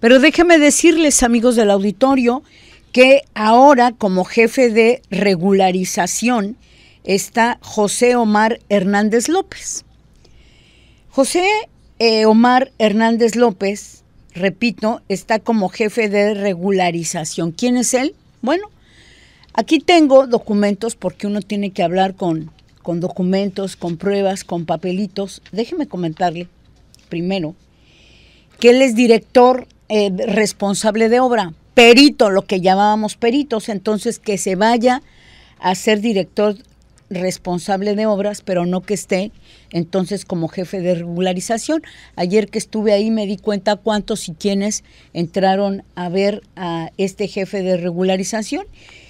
Pero déjeme decirles, amigos del auditorio, que ahora como jefe de regularización está José Omar Hernández López. José eh, Omar Hernández López, repito, está como jefe de regularización. ¿Quién es él? Bueno, aquí tengo documentos porque uno tiene que hablar con, con documentos, con pruebas, con papelitos. Déjeme comentarle primero que él es director eh, responsable de obra, perito, lo que llamábamos peritos, entonces que se vaya a ser director responsable de obras, pero no que esté entonces como jefe de regularización. Ayer que estuve ahí me di cuenta cuántos y quiénes entraron a ver a este jefe de regularización.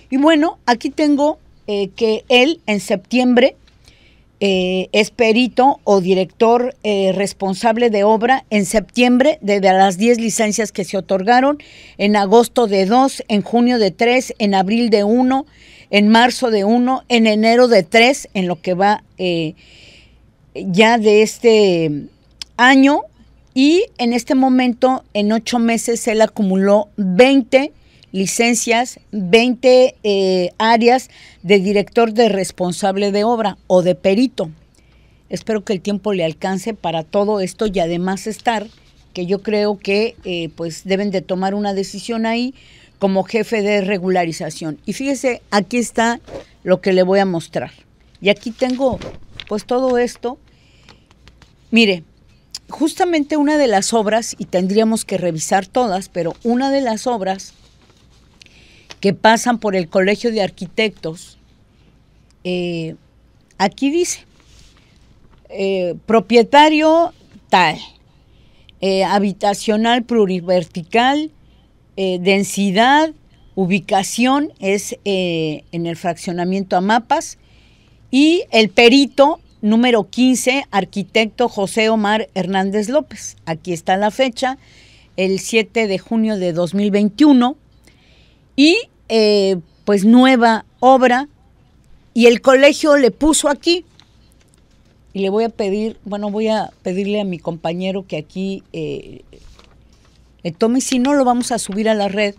Y bueno, aquí tengo eh, que él en septiembre eh, es perito o director eh, responsable de obra en septiembre de, las 10 licencias que se otorgaron, en agosto de 2, en junio de 3, en abril de 1, en marzo de 1, en enero de 3, en lo que va eh, ya de este año. Y en este momento, en ocho meses, él acumuló 20 licencias, 20 eh, áreas de director de responsable de obra o de perito. Espero que el tiempo le alcance para todo esto y además estar, que yo creo que eh, pues deben de tomar una decisión ahí como jefe de regularización. Y fíjese, aquí está lo que le voy a mostrar. Y aquí tengo pues todo esto. Mire, justamente una de las obras, y tendríamos que revisar todas, pero una de las obras que pasan por el Colegio de Arquitectos, eh, aquí dice, eh, propietario tal, eh, habitacional plurivertical, densidad, ubicación es en el fraccionamiento a mapas y el perito número 15, arquitecto José Omar Hernández López. Aquí está la fecha, el 7 de junio de 2021 y eh, pues nueva obra y el colegio le puso aquí. Y le voy a pedir, bueno, voy a pedirle a mi compañero que aquí eh, le tome, si no lo vamos a subir a la red.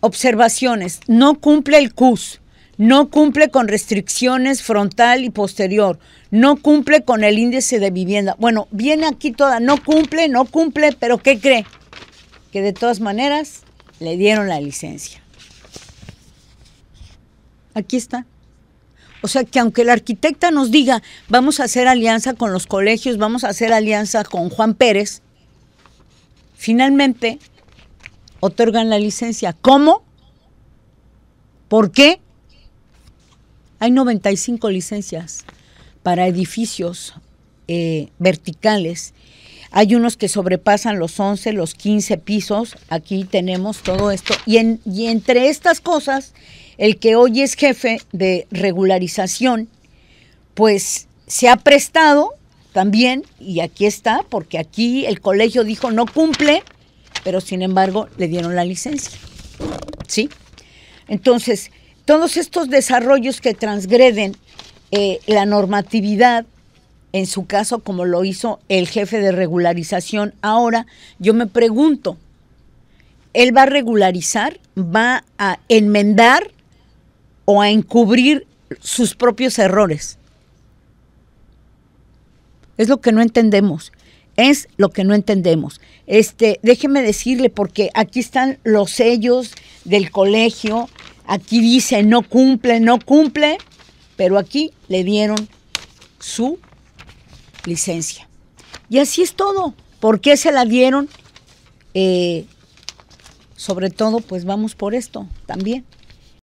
Observaciones, no cumple el CUS, no cumple con restricciones frontal y posterior, no cumple con el índice de vivienda. Bueno, viene aquí toda, no cumple, no cumple, pero ¿qué cree? Que de todas maneras le dieron la licencia. Aquí está. O sea que aunque la arquitecta nos diga, vamos a hacer alianza con los colegios, vamos a hacer alianza con Juan Pérez, finalmente otorgan la licencia. ¿Cómo? ¿Por qué? Hay 95 licencias para edificios eh, verticales hay unos que sobrepasan los 11, los 15 pisos. Aquí tenemos todo esto. Y, en, entre estas cosas, el que hoy es jefe de regularización, pues se ha prestado también, y aquí está, porque aquí el colegio dijo no cumple, pero sin embargo le dieron la licencia. ¿Sí? Entonces, todos estos desarrollos que transgreden eh, la normatividad en su caso como lo hizo el jefe de regularización. Ahora yo me pregunto, ¿él va a regularizar, va a enmendar o a encubrir sus propios errores? Es lo que no entendemos. Es lo que no entendemos. Este, déjeme decirle, porque aquí están los sellos del colegio. Aquí dice no cumple, no cumple, pero aquí le dieron su licencia Y así es todo. ¿Por qué se la dieron? Eh, sobre todo, pues vamos por esto también.